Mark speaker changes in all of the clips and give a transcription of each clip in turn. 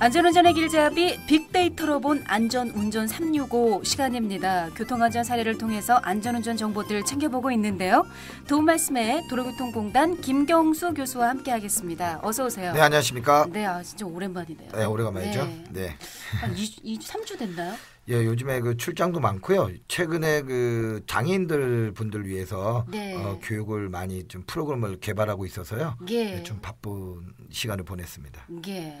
Speaker 1: 안전운전의 길잡이 빅데이터로 본 안전운전 365 시간입니다. 교통안전 사례를 통해서 안전운전 정보들 을 챙겨보고 있는데요. 도움 말씀에 도로교통공단 김경수 교수와 함께하겠습니다. 어서 오세요. 네, 안녕하십니까? 네, 아, 진짜 오랜만이네요.
Speaker 2: 네, 오래간만이죠. 네. 네.
Speaker 1: 한 2, 3주 됐나요?
Speaker 2: 예, 요즘에 그 출장도 많고요. 최근에 그장인들 분들 위해서 네. 어, 교육을 많이 좀 프로그램을 개발하고 있어서요. 예. 네, 좀 바쁜 시간을 보냈습니다.
Speaker 1: 예.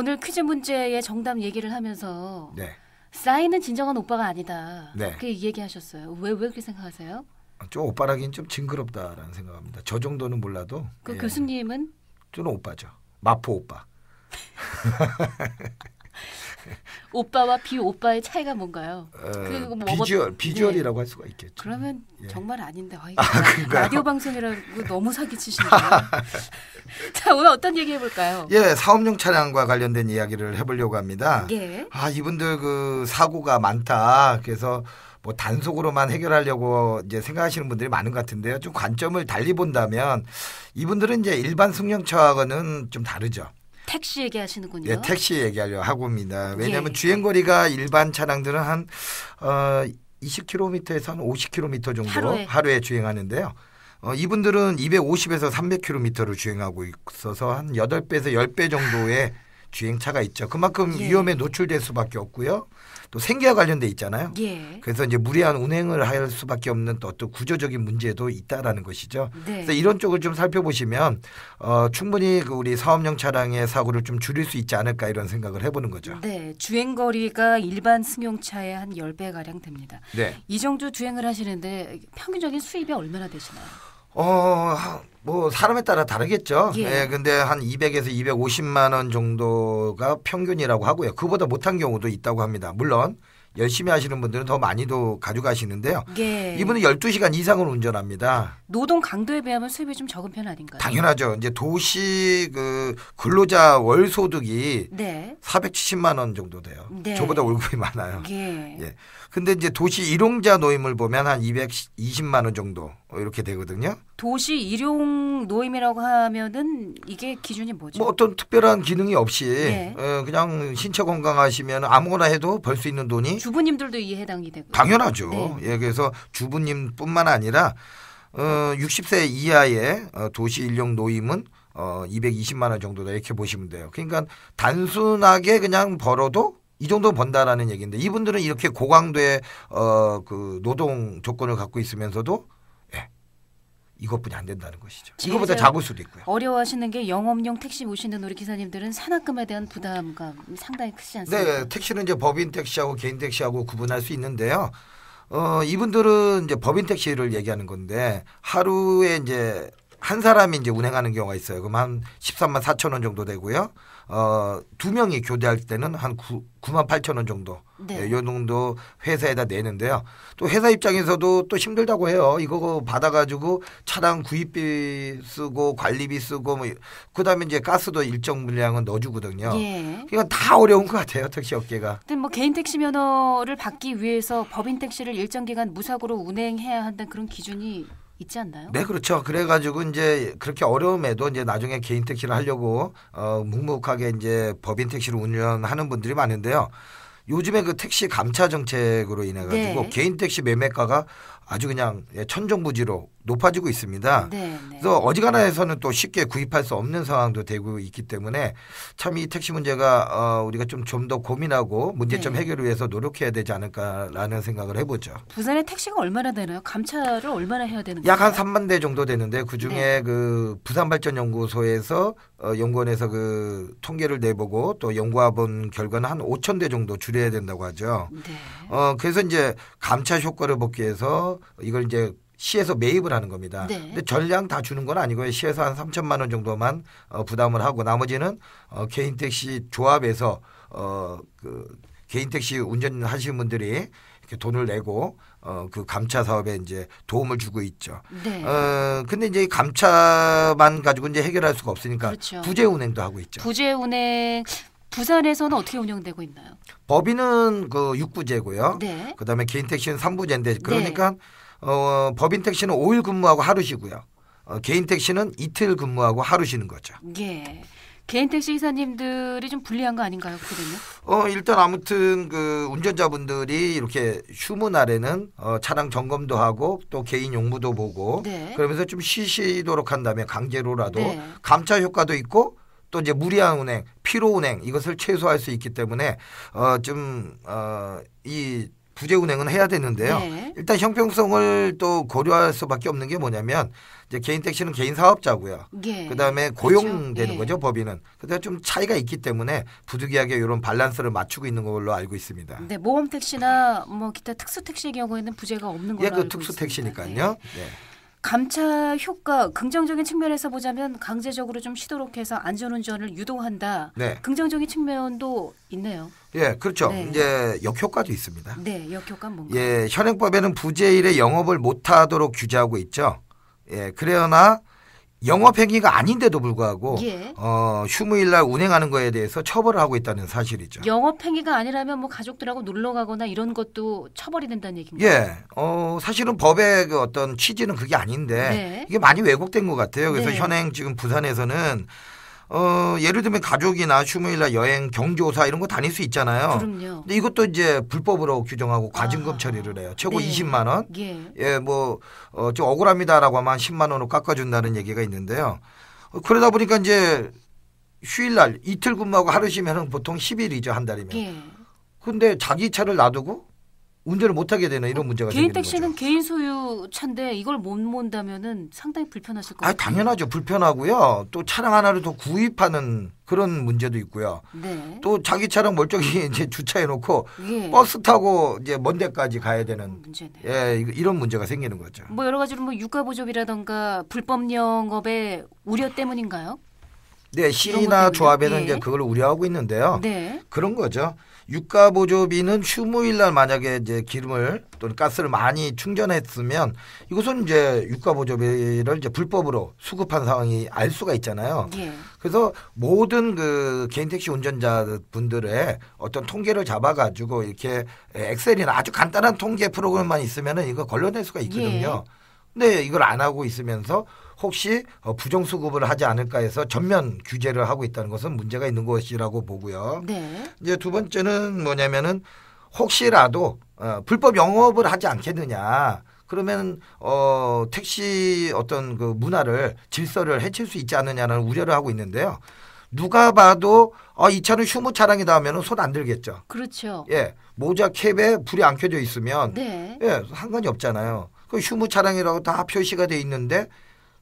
Speaker 1: 오늘 퀴즈 문제의 정답 얘기를 하면서 네. 싸이는 진정한 오빠가 아니다. 네. 그렇게 얘기하셨어요. 왜, 왜 그렇게 생각하세요?
Speaker 2: 아, 좀 오빠라긴 좀 징그럽다라는 생각합니다. 저 정도는 몰라도. 그 예.
Speaker 1: 교수님은?
Speaker 2: 저는 오빠죠. 마포 오빠.
Speaker 1: 오빠와 비오빠의 차이가 뭔가요? 어, 그뭐 비주얼 예. 비주얼이라고 네. 할 수가 있겠죠. 그러면 예. 정말 아닌데 아, 라디오 방송이라고 너무 사기치시네요. 자 오늘 어떤 얘기 해볼까요?
Speaker 2: 예, 사업용 차량과 관련된 이야기를 해보려고 합니다. 예. 아 이분들 그 사고가 많다. 그래서 뭐 단속으로만 해결하려고 이제 생각하시는 분들이 많은 것 같은데요. 좀 관점을 달리 본다면 이분들은 이제 일반 승용차하고는좀 다르죠.
Speaker 1: 택시 얘기하시는군요. 예,
Speaker 2: 택시 얘기하려 하고입니다. 왜냐하면 예. 주행거리가 일반 차량들은 한 어, 20km에서 한 50km 정도 하루에, 하루에 주행하는데요. 어, 이분들은 250에서 3 0 0 k m 를 주행하고 있어서 한 8배에서 10배 정도의 주행차가 있죠. 그만큼 예. 위험에 노출될 수밖에 없고요. 또 생계와 관련돼 있잖아요. 예. 그래서 이제 무리한 운행을 할 수밖에 없는 또 어떤 구조적인 문제도 있다라는 것이죠. 네. 그래서 이런 쪽을 좀 살펴보시면 어, 충분히 그 우리 사업용 차량의 사고를 좀 줄일 수 있지 않을까 이런 생각을 해보는 거죠.
Speaker 1: 네, 주행 거리가 일반 승용차의 한열배 가량 됩니다. 네. 이 정도 주행을 하시는데 평균적인 수입이 얼마나 되시나요?
Speaker 2: 어, 뭐 사람에 따라 다르겠죠. 예. 예. 근데 한 200에서 250만 원 정도가 평균이라고 하고요. 그보다 못한 경우도 있다고 합니다. 물론 열심히 하시는 분들은 더 많이도 가져가시는데요.
Speaker 1: 예. 이분은
Speaker 2: 12시간 이상을 운전합니다.
Speaker 1: 노동 강도에 비하면 수입이 좀 적은 편 아닌가요? 당연하죠.
Speaker 2: 이제 도시 그 근로자 월 소득이 네. 470만 원 정도 돼요. 네. 저보다 월급이 많아요. 예. 예. 근데 이제 도시 일용자 노임을 보면 한 220만 원 정도 뭐 이렇게 되거든요.
Speaker 1: 도시 일용 노임이라고 하면은 이게 기준이 뭐죠? 뭐
Speaker 2: 어떤 특별한 기능이 없이 네. 어, 그냥 신체 건강하시면 아무거나 해도 벌 수 있는 돈이
Speaker 1: 주부님들도 이 해당이 되고 당연하죠. 네.
Speaker 2: 예, 그래서 주부님뿐만 아니라 어, 60세 이하의 어, 도시 일용 노임은 어, 220만 원 정도다 이렇게 보시면 돼요. 그러니까 단순하게 그냥 벌어도 이 정도 번다라는 얘기인데 이분들은 이렇게 고강도의 어, 그 노동 조건을 갖고 있으면서도 이것뿐이 안 된다는 것이죠. 네, 이거보다 작을 수도 있고요.
Speaker 1: 어려워하시는 게 영업용 택시 모시는 우리 기사님들은 산악금에 대한 부담감 상당히 크지 네, 않습니까? 네,
Speaker 2: 택시는 이제 법인 택시하고 개인 택시하고 구분할 수 있는데요. 어, 이분들은 이제 법인 택시를 얘기하는 건데 하루에 이제 한 사람이 이제 운행하는 경우가 있어요. 그럼 한 13만 4천 원 정도 되고요. 어, 두 명이 교대할 때는 한 9, 9만 8천 원 정도. 네. 예, 요 정도 회사에다 내는데요. 또 회사 입장에서도 또 힘들다고 해요. 이거 받아가지고 차량 구입비 쓰고 관리비 쓰고 뭐 그다음에 이제 가스도 일정 물량은 넣어주거든요. 예. 이건 그러니까 다 어려운 것 같아요 택시 업계가.
Speaker 1: 근데 뭐 개인 택시 면허를 받기 위해서 법인 택시를 일정 기간 무사고로 운행해야 한다는 그런 기준이 있지 않나요? 네,
Speaker 2: 그렇죠. 그래가지고 이제 그렇게 어려움에도 이제 나중에 개인 택시를 하려고 어, 묵묵하게 이제 법인 택시를 운영하는 분들이 많은데요. 요즘에 그 택시 감차 정책으로 인해 가지고 네. 개인 택시 매매가가 아주 그냥 천정부지로 높아지고 있습니다. 네, 네. 그래서 어지간해서는 또 쉽게 구입할 수 없는 상황도 되고 있기 때문에 참 이 택시 문제가 어, 우리가 좀 좀 더 고민하고 문제점 네. 해결을 위해서 노력해야 되지 않을까라는 생각을 해보죠.
Speaker 1: 부산에 택시가 얼마나 되나요? 감차를 얼마나 해야 되는 거요약한
Speaker 2: 3만 대 정도 되는데 그 중에 네. 그 부산발전연구소에서 어, 연구원에서 그 통계를 내보고 또 연구해본 결과는 한 5천 대 정도 줄여야 된다고 하죠. 네. 어, 그래서 이제 감차 효과를 보기 위해서 이걸 이제 시에서 매입을 하는 겁니다. 네. 근데 전량 다 주는 건 아니고요. 시에서 한 3천만 원 정도만 어, 부담을 하고 나머지는 어, 개인 택시 조합에서 어, 그 개인 택시 운전하시는 분들이 이렇게 돈을 내고 어그 감차 사업에 이제 도움을 주고 있죠. 네. 어 근데 이제 감차만 가지고 이제 해결할 수가 없으니까 그렇죠. 부재 운행도 하고 있죠.
Speaker 1: 부재 운행 부산에서는 어떻게 운영되고 있나요?
Speaker 2: 법인은 그육부제고요 네. 그다음에 개인 택시는 삼부제인데 그러니까 네. 어, 어, 법인 택시는 5일 근무하고 하루 쉬고요. 어, 개인 택시는 이틀 근무하고 하루 쉬는 거죠.
Speaker 1: 예. 개인 택시 기사님들이 좀 불리한 거 아닌가요, 그러면?
Speaker 2: 어, 일단 아무튼 그 운전자분들이 이렇게 휴무 날에는 어, 차량 점검도 하고 또 개인 용무도 보고 네. 그러면서 좀 쉬시도록 한다면 강제로라도 네. 감차 효과도 있고 또 이제 무리한 운행, 피로 운행 이것을 최소화할 수 있기 때문에 어좀어이 부재 운행은 해야 되는데요. 네. 일단 형평성을 어. 또 고려할 수밖에 없는 게 뭐냐면 이제 개인 택시는 개인 사업자고요. 예. 그다음에 고용되는 그렇죠? 거죠 예. 법인은. 그래서 좀 차이가 있기 때문에 부득이하게 이런 밸런스를 맞추고 있는 걸로 알고 있습니다.
Speaker 1: 네, 모험 택시나 뭐 기타 특수 택시의 경우에는 부재가 없는 걸로 예, 그 알고 특수
Speaker 2: 택시니까요. 네. 네.
Speaker 1: 감차 효과 긍정적인 측면에서 보자면 강제적으로 좀 쉬도록 해서 안전운전을 유도한다. 네. 긍정적인 측면도 있네요.
Speaker 2: 예, 그렇죠. 네. 이제 역효과도 있습니다.
Speaker 1: 네, 역효과 뭔가.
Speaker 2: 예, 현행법에는 부재일에 영업을 못하도록 규제하고 있죠. 예, 그러나 영업행위가 아닌데도 불구하고 예. 어, 휴무일날 운행하는 거에 대해서 처벌을 하고 있다는 사실이죠.
Speaker 1: 영업행위가 아니라면 뭐 가족들하고 놀러 가거나 이런 것도 처벌이 된다는 얘기인가요? 예.
Speaker 2: 어, 사실은 법의 그 어떤 취지는 그게 아닌데 네. 이게 많이 왜곡된 것 같아요. 그래서 네. 현행 지금 부산에서는 어, 예를 들면 가족이나 휴무일날 여행 경조사 이런 거 다닐 수 있잖아요. 그럼요. 근데 이것도 이제 불법으로 규정하고 과징금 아. 처리를 해요. 최고 네. 20만 원. 예. 예, 뭐, 어, 좀 억울합니다라고 하면 한 10만 원으로 깎아준다는 얘기가 있는데요. 어, 그러다 보니까 이제 휴일날 이틀 근무하고 하루 쉬면은 보통 10일이죠. 한 달이면. 예. 근데 자기 차를 놔두고 운전을 못하게 되는 이런 문제가 개인
Speaker 1: 택시는 개인 소유 차인데 이걸 못 몬다면은 상당히 불편하실 거예요. 아
Speaker 2: 당연하죠 불편하고요. 또 차량 하나를 더 구입하는 그런 문제도 있고요. 네. 또 자기 차량 멀쩡히 이제 주차해 놓고 예. 버스 타고 이제 먼 데까지 가야 되는 문제네요. 예 이런 문제가 생기는 거죠.
Speaker 1: 뭐 여러 가지로 뭐 유가 보조비라던가 불법 영업의 우려 때문인가요?
Speaker 2: 네, 시나 조합에는 예. 이제 그걸 우려하고 있는데요. 네. 그런 거죠. 유가 보조비는 휴무일 날 만약에 이제 기름을 또는 가스를 많이 충전했으면 이것은 이제 유가 보조비를 이제 불법으로 수급한 상황이 알 수가 있잖아요. 예. 그래서 모든 그 개인 택시 운전자 분들의 어떤 통계를 잡아 가지고 이렇게 엑셀이나 아주 간단한 통계 프로그램만 있으면은 이거 걸러낼 수가 있거든요. 예. 근데 이걸 안 하고 있으면서 혹시 어, 부정 수급을 하지 않을까 해서 전면 규제를 하고 있다는 것은 문제가 있는 것이라고 보고요. 네. 이제 두 번째는 뭐냐면은 혹시라도 어, 불법 영업을 하지 않겠느냐. 그러면 어 택시 어떤 그 문화를 질서를 해칠 수 있지 않느냐는 우려를 하고 있는데요. 누가 봐도 어, 이 차는 휴무 차량이다 하면은 손 안 들겠죠.
Speaker 1: 그렇죠.
Speaker 2: 예. 모자 캡에 불이 안 켜져 있으면 네. 예, 상관이 없잖아요. 그 휴무 차량이라고 다 표시가 돼 있는데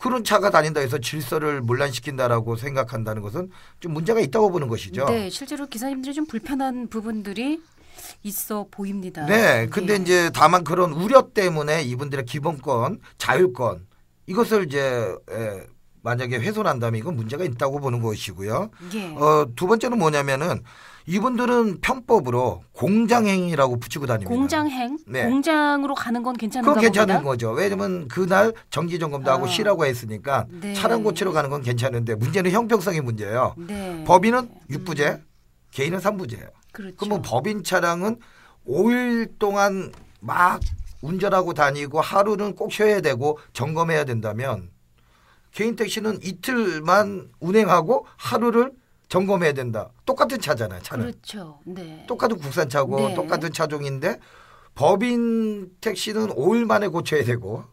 Speaker 2: 그런 차가 다닌다 해서 질서를 물란시킨다라고 생각한다는 것은 좀 문제가 있다고 보는 것이죠. 네,
Speaker 1: 실제로 기사님들이 좀 불편한 부분들이 있어 보입니다. 네, 근데
Speaker 2: 네. 이제 다만 그런 우려 때문에 이분들의 기본권, 자율권 이것을 이제 에, 예, 만약에 훼손한다면 이건 문제가 있다고 보는 것이고요. 예. 어, 두 번째는 뭐냐면은 이분들은 편법으로 공장행이라고 붙이고 다닙니다.
Speaker 1: 공장행? 네. 공장으로 가는 건 괜찮은가 그거 괜찮은 봅니다. 거죠.
Speaker 2: 왜냐면 그날 정기 점검도 아. 하고 쉬라고 했으니까 네. 차량 고치러 가는 건 괜찮은데 문제는 형평성의 문제예요. 네. 법인은 음. 육부제 음. 개인은 삼부제예요 그렇죠. 그럼 뭐 법인 차량은 5일 동안 막 운전하고 다니고 하루는 꼭 쉬어야 되고 점검해야 된다면 개인 택시는 이틀만 운행하고 하루를 점검해야 된다. 똑같은 차잖아요, 차는. 그렇죠. 네. 똑같은 국산차고 네. 똑같은 차종인데 법인 택시는 5일 만에 고쳐야 되고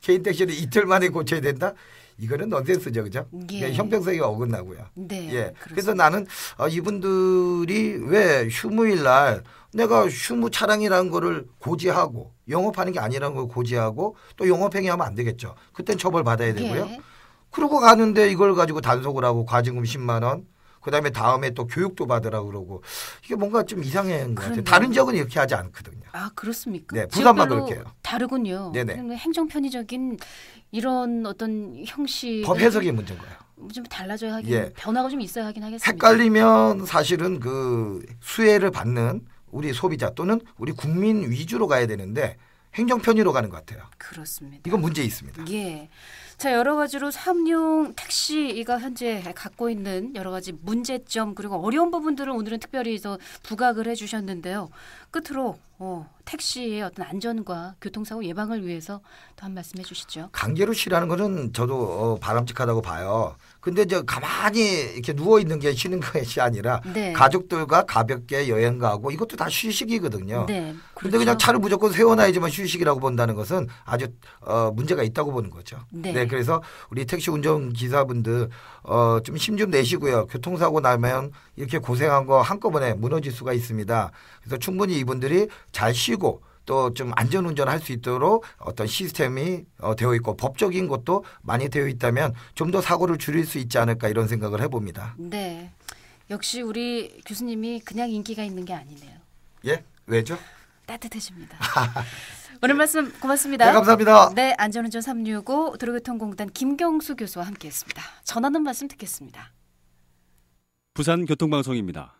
Speaker 2: 개인 택시는 이틀 만에 고쳐야 된다. 이거는 넌센스죠, 그죠? 예. 형평성이 어긋나고요. 네. 예. 그렇습니다. 그래서 나는 아, 이분들이 왜 휴무일 날 내가 휴무 차량이라는 거를 고지하고 영업하는 게 아니라는 걸 고지하고 또 영업행위하면 안 되겠죠. 그땐 처벌 받아야 되고요. 예. 그러고 가는데 이걸 가지고 단속을 하고 과징금 10만 원. 그다음에 다음에 또 교육도 받으라 그러고 이게 뭔가 좀 이상한 것 같아요. 다른 지역은 이렇게 하지 않거든요.
Speaker 1: 아 그렇습니까? 네, 부산만 그렇게해요 다르군요. 네네. 음, 행정 편의적인 이런 어떤 형식 법 해석이 문제인 거예요. 좀 달라져야 하긴 예. 변화가 좀 있어야 하긴 하겠습니다. 헷갈리면
Speaker 2: 사실은 그 수혜를 받는 우리 소비자 또는 우리 국민 위주로 가야 되는데 행정 편의로 가는 것 같아요.
Speaker 1: 그렇습니다.
Speaker 2: 이건 문제 있습니다.
Speaker 1: 예. 자 여러 가지로 삼용 택시가 현재 갖고 있는 여러 가지 문제점 그리고 어려운 부분들을 오늘은 특별히 더 부각을 해주셨는데요. 끝으로 어, 택시의 어떤 안전과 교통사고 예방을 위해서 또 한 말씀 해주시죠.
Speaker 2: 강제로 쉬라는 거는 저도 어, 바람직하다고 봐요. 근데 저 가만히 이렇게 누워 있는 게 쉬는 것이 아니라 네. 가족들과 가볍게 여행 가고 이것도 다 휴식이거든요. 네. 그런데 그렇죠. 그냥 차를 무조건 세워놔야지만 휴식이라고 본다는 것은 아주 어, 문제가 있다고 보는 거죠. 네. 네 그래서 우리 택시 운전 기사분들 어, 좀 힘좀 좀 내시고요. 교통사고 나면 이렇게 고생한 거 한꺼번에 무너질 수가 있습니다. 그래서 충분히 이분들이 잘 쉬고 또 좀 안전 운전할 수 있도록 어떤 시스템이 어, 되어 있고 법적인 것도 많이 되어 있다면 좀 더 사고를 줄일 수 있지 않을까 이런 생각을 해봅니다.
Speaker 1: 네, 역시 우리 교수님이 그냥 인기가 있는 게 아니네요.
Speaker 2: 예, 왜죠?
Speaker 1: 따뜻해집니다. 오늘 말씀 고맙습니다. 네, 감사합니다. 네, 안전운전 365 도로교통공단 김경수 교수와 함께했습니다. 전하는 말씀 듣겠습니다.
Speaker 2: 부산교통방송입니다.